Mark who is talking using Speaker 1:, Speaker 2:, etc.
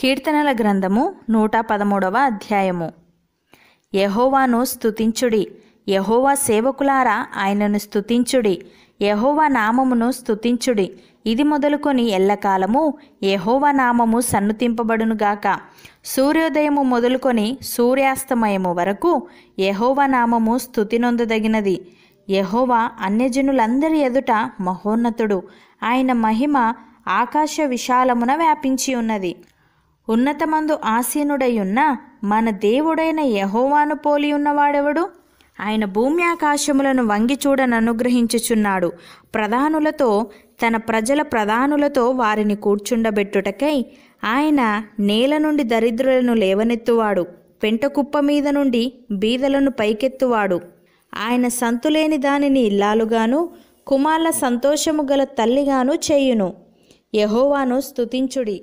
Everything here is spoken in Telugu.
Speaker 1: కీర్తనల గ్రంథము నూట పదమూడవ అధ్యాయము యహోవాను స్థుతించుడి యహోవా సేవకులారా ఆయనను స్థుతించుడి యహోవా నామమును స్థుతించుడి ఇది మొదలుకొని ఎల్లకాలము యహోవా నామము సన్నుతింపబడునుగాక సూర్యోదయము మొదలుకొని సూర్యాస్తమయము వరకు యహోవా నామము స్థుతి నొందదగినది యహోవా అన్యజనులందరి ఎదుట మహోన్నతుడు ఆయన మహిమ ఆకాశ విశాలమున వ్యాపించి ఉన్నది ఉన్నతమందు ఆసీనుడైయున్న మన దేవుడైన యహోవాను పోలి ఉన్నవాడెవడు ఆయన భూమి ఆకాశములను వంగి అనుగ్రహించుచున్నాడు ప్రధానులతో తన ప్రజల ప్రధానులతో వారిని కూర్చుండబెట్టుటకై ఆయన నేల నుండి దరిద్రులను లేవనెత్తువాడు పెంట కుప్ప మీద నుండి బీదలను పైకెత్తువాడు ఆయన సంతులేని దానిని ఇల్లాలుగాను కుమార్ల సంతోషము గల తల్లిగాను చేయును యహోవాను స్తుతించుడి